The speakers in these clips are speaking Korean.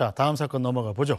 자, 다음 사건 넘어가 보죠.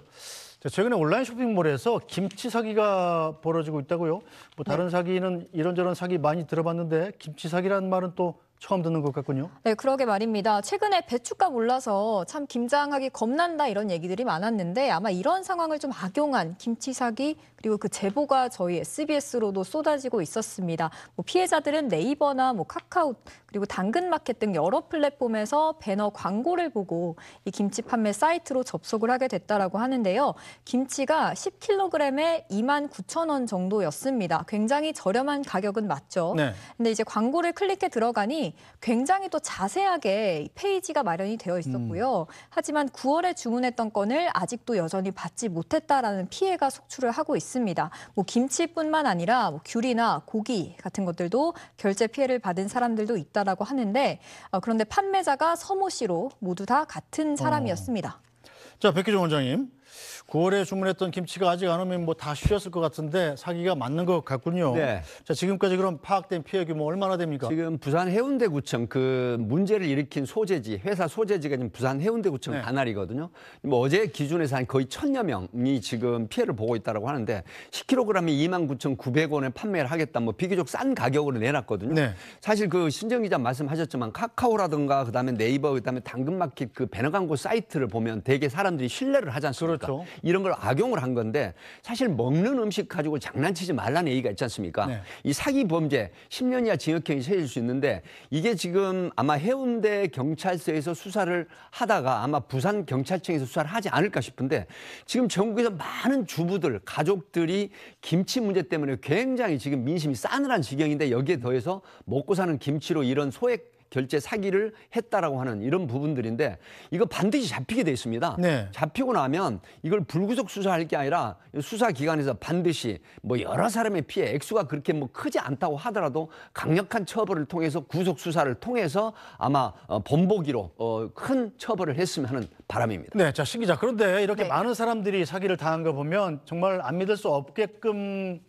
최근에 온라인 쇼핑몰에서 김치 사기가 벌어지고 있다고요. 뭐 다른 네. 사기는 이런저런 사기 많이 들어봤는데 김치 사기라는 말은 또 처음 듣는 것 같군요. 네, 그러게 말입니다. 최근에 배춧값 올라서 참 김장하기 겁난다 이런 얘기들이 많았는데 아마 이런 상황을 좀 악용한 김치 사기 그리고 그 제보가 저희 SBS로도 쏟아지고 있었습니다. 뭐 피해자들은 네이버나 뭐 카카오 그리고 당근마켓 등 여러 플랫폼에서 배너 광고를 보고 이 김치 판매 사이트로 접속을 하게 됐다라고 하는데요. 김치가 10kg에 2만 9천 원 정도였습니다. 굉장히 저렴한 가격은 맞죠. 네. 근데 이제 광고를 클릭해 들어가니 굉장히 또 자세하게 페이지가 마련이 되어 있었고요. 음. 하지만 9월에 주문했던 건을 아직도 여전히 받지 못했다라는 피해가 속출을 하고 있습니다. 뭐 김치뿐만 아니라 뭐 귤이나 고기 같은 것들도 결제 피해를 받은 사람들도 있다라고 하는데 어, 그런데 판매자가 서모 씨로 모두 다 같은 사람이었습니다. 어. 자, 백기정 원장님. 9월에 주문했던 김치가 아직 안 오면 뭐 다 쉬었을 것 같은데 사기가 맞는 것 같군요. 네. 자, 지금까지 그럼 파악된 피해 규모 얼마나 됩니까? 지금 부산 해운대구청 그 문제를 일으킨 소재지, 회사 소재지가 지금 부산 해운대구청 네. 관할이거든요. 뭐 어제 기준에서 한 거의 천여 명이 지금 피해를 보고 있다고 하는데 10kg이 29,900원에 판매를 하겠다 뭐 비교적 싼 가격으로 내놨거든요. 네. 사실 그 신정 기자 말씀하셨지만 카카오라든가 그다음에 네이버 그다음에 당근마켓 그 배너 광고 사이트를 보면 대개 사람들이 신뢰를 하지 않습니까? 그렇죠. 않습니까? 그렇죠. 이런 걸 악용을 한 건데 사실 먹는 음식 가지고 장난치지 말라는 얘기가 있지 않습니까? 네. 이 사기 범죄 10년 이하 징역형이 세질 수 있는데 이게 지금 아마 해운대 경찰서에서 수사를 하다가 아마 부산 경찰청에서 수사를 하지 않을까 싶은데 지금 전국에서 많은 주부들 가족들이 김치 문제 때문에 굉장히 지금 민심이 싸늘한 지경인데 여기에 더해서 먹고 사는 김치로 이런 소액 결제 사기를 했다라고 하는 이런 부분들인데 이거 반드시 잡히게 돼 있습니다. 네. 잡히고 나면 이걸 불구속 수사할 게 아니라 수사 기관에서 반드시 뭐 여러 사람의 피해 액수가 그렇게 뭐 크지 않다고 하더라도 강력한 처벌을 통해서 구속 수사를 통해서 아마 어, 범보기로 어, 큰 처벌을 했으면 하는 바람입니다. 네, 자 신기자 그런데 이렇게 네. 많은 사람들이 사기를 당한 거 보면 정말 안 믿을 수 없게끔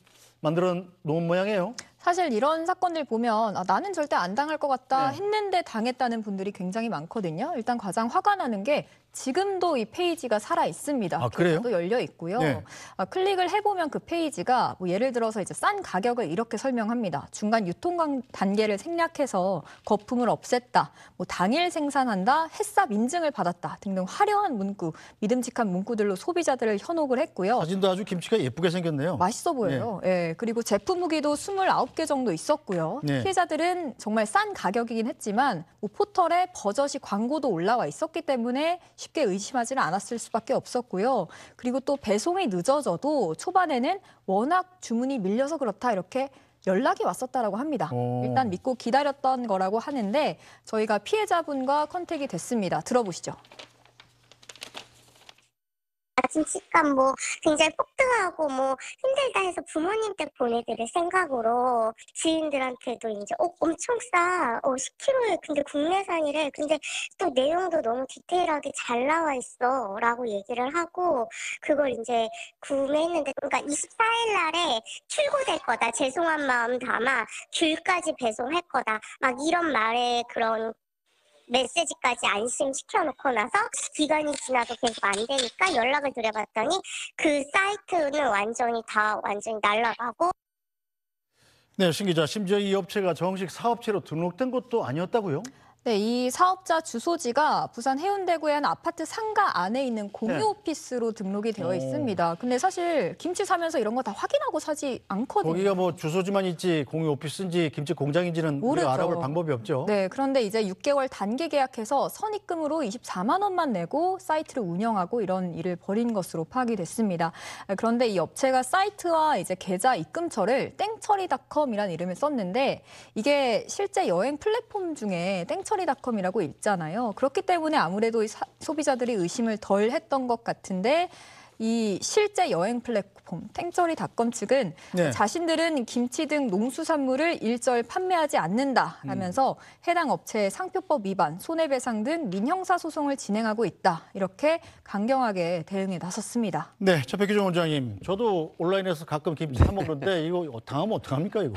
만들어 놓은 모양이에요. 사실 이런 사건들 보면 아, 나는 절대 안 당할 것 같다 네. 했는데 당했다는 분들이 굉장히 많거든요. 일단 가장 화가 나는 게 지금도 이 페이지가 살아 있습니다. 아, 그래요? 도 열려 있고요. 네. 아, 클릭을 해보면 그 페이지가 뭐 예를 들어서 이제 싼 가격을 이렇게 설명합니다. 중간 유통 단계를 생략해서 거품을 없앴다, 뭐 당일 생산한다, 햇삽 인증을 받았다 등등 화려한 문구, 믿음직한 문구들로 소비자들을 현혹을 했고요. 사진도 아주 김치가 예쁘게 생겼네요. 맛있어 보여요. 네. 예, 네. 네. 그리고 제품 후기도 29 1개 정도 있었고요. 네. 피해자들은 정말 싼 가격이긴 했지만 뭐 포털에 버젓이 광고도 올라와 있었기 때문에 쉽게 의심하지는 않았을 수밖에 없었고요. 그리고 또 배송이 늦어져도 초반에는 워낙 주문이 밀려서 그렇다 이렇게 연락이 왔었다라고 합니다. 오. 일단 믿고 기다렸던 거라고 하는데 저희가 피해자분과 컨택이 됐습니다. 들어보시죠. 자신감뭐 뭐 굉장히 폭등하고 뭐 힘들다 해서 부모님 댁 보내드릴 생각으로 지인들한테도 이제 어, 엄청 싸. 어, 10kg에 근데 국내산이래. 근데 또 내용도 너무 디테일하게 잘 나와 있어. 라고 얘기를 하고 그걸 이제 구매했는데 그러니까 24일 날에 출고될 거다. 죄송한 마음 담아 귤까지 배송할 거다. 막 이런 말에 그런 메시지까지 안심시켜 놓고 나서 기간이 지나도 계속 안 되니까 연락을 드려봤더니 그 사이트는 완전히 다 완전히 날라가고 네, 신 기자, 심지어 이 업체가 정식 사업체로 등록된 것도 아니었다고요? 네, 이 사업자 주소지가 부산 해운대구의 한 아파트 상가 안에 있는 공유 네. 오피스로 등록이 되어 오. 있습니다. 근데 사실 김치 사면서 이런 거 다 확인하고 사지 않거든요. 거기가 뭐 주소지만 있지 공유 오피스인지 김치 공장인지는 모르죠. 우리가 알아볼 방법이 없죠. 네, 그런데 이제 6개월 단계 계약해서 선입금으로 24만 원만 내고 사이트를 운영하고 이런 일을 벌인 것으로 파악이 됐습니다. 그런데 이 업체가 사이트와 이제 계좌 입금처를 땡처리닷컴이라는 이름을 썼는데 이게 실제 여행 플랫폼 중에 땡처리 포털이닷컴이라고 있잖아요. 그렇기 때문에 아무래도 사, 소비자들이 의심을 덜 했던 것 같은데 이 실제 여행 플랫폼 탱처리닷컴 측은 네. 자신들은 김치 등 농수산물을 일절 판매하지 않는다라면서 음. 해당 업체의 상표법 위반, 손해배상 등 민형사 소송을 진행하고 있다 이렇게 강경하게 대응에 나섰습니다. 네, 최백규 정 원장님, 저도 온라인에서 가끔 김치 사 먹는데 이거 당하면 어떡합니까 이거?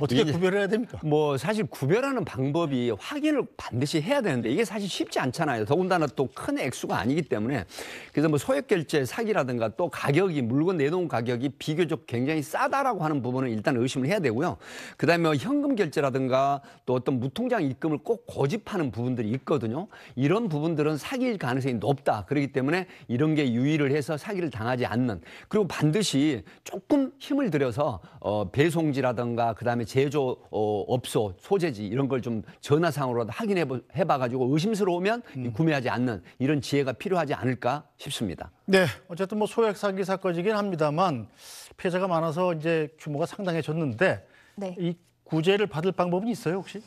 어떻게 구별해야 됩니까? 뭐 사실 구별하는 방법이 확인을 반드시 해야 되는데 이게 사실 쉽지 않잖아요. 더군다나 또 큰 액수가 아니기 때문에 그래서 뭐 소액 결제 사기라든가 또 가격이 물건 내놓은 가격이 비교적 굉장히 싸다라고 하는 부분은 일단 의심을 해야 되고요. 그다음에 뭐 현금 결제라든가 또 어떤 무통장 입금을 꼭 고집하는 부분들이 있거든요. 이런 부분들은 사기일 가능성이 높다. 그렇기 때문에 이런 게 유의를 해서 사기를 당하지 않는 그리고 반드시 조금 힘을 들여서 어 배송지라든가 그다음에 제조 어, 업소 소재지 이런 걸 좀 전화상으로라도 확인해 봐 가지고 의심스러우면 음. 구매하지 않는 이런 지혜가 필요하지 않을까 싶습니다. 네, 어쨌든 뭐 소액 사기 사건이긴 합니다만 피해자가 많아서 이제 규모가 상당해졌는데 네. 이 구제를 받을 방법은 있어요 혹시?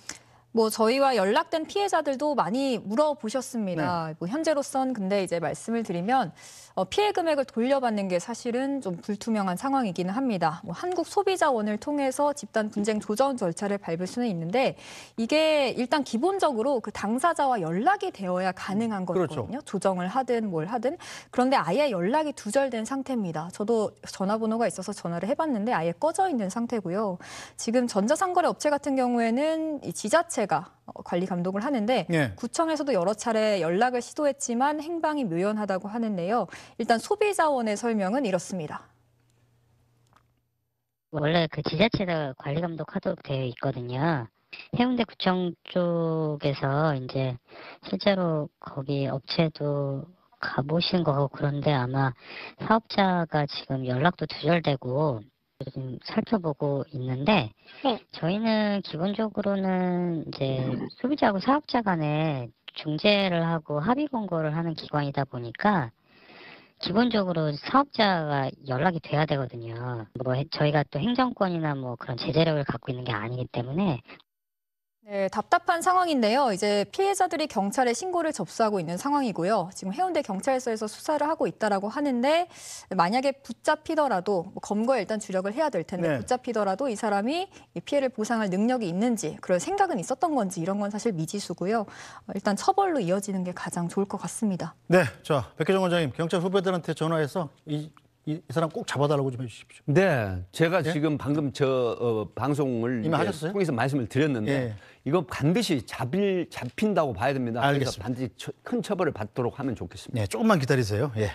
뭐 저희와 연락된 피해자들도 많이 물어보셨습니다. 네. 뭐 현재로선 근데 이제 말씀을 드리면 어, 피해 금액을 돌려받는 게 사실은 좀 불투명한 상황이기는 합니다. 뭐 한국 소비자원을 통해서 집단 분쟁 조정 절차를 밟을 수는 있는데 이게 일단 기본적으로 그 당사자와 연락이 되어야 가능한 음, 그렇죠. 거거든요. 그렇죠. 조정을 하든 뭘 하든 그런데 아예 연락이 두절된 상태입니다. 저도 전화번호가 있어서 전화를 해봤는데 아예 꺼져 있는 상태고요. 지금 전자상거래 업체 같은 경우에는 이 지자체 구청장제가 어, 관리 감독을 하는데 예. 구청에서도 여러 차례 연락을 시도했지만 행방이 묘연하다고 하는데요. 일단 소비자원의 설명은 이렇습니다. 원래 그 지자체가 관리 감독하도록 되어 있거든요. 해운대 구청 쪽에서 이제 실제로 거기 업체도 가보신 거고 그런데 아마 사업자가 지금 연락도 두절되고 지금 살펴보고 있는데 네. 저희는 기본적으로는 이제 음. 소비자하고 사업자 간에 중재를 하고 합의 권고를 하는 기관이다 보니까 기본적으로 사업자가 연락이 돼야 되거든요. 뭐 저희가 또 행정권이나 뭐 그런 제재력을 갖고 있는 게 아니기 때문에 네, 답답한 상황인데요. 이제 피해자들이 경찰에 신고를 접수하고 있는 상황이고요. 지금 해운대 경찰서에서 수사를 하고 있다라고 하는데 만약에 붙잡히더라도 뭐 검거에 일단 주력을 해야 될 텐데 네. 붙잡히더라도 이 사람이 피해를 보상할 능력이 있는지 그런 생각은 있었던 건지 이런 건 사실 미지수고요. 어, 일단 처벌로 이어지는 게 가장 좋을 것 같습니다. 네, 자 백혜정 원장님 경찰 후배들한테 전화해서 이, 이, 이 사람 꼭 잡아달라고 좀 해주십시오. 네, 제가 예? 지금 방금 저 어, 방송을 이 통해서 말씀을 드렸는데 예. 이거 반드시 잡힐, 잡힌다고 봐야 됩니다. 알겠습니다. 그래서 반드시 처, 큰 처벌을 받도록 하면 좋겠습니다. 네, 조금만 기다리세요. 예.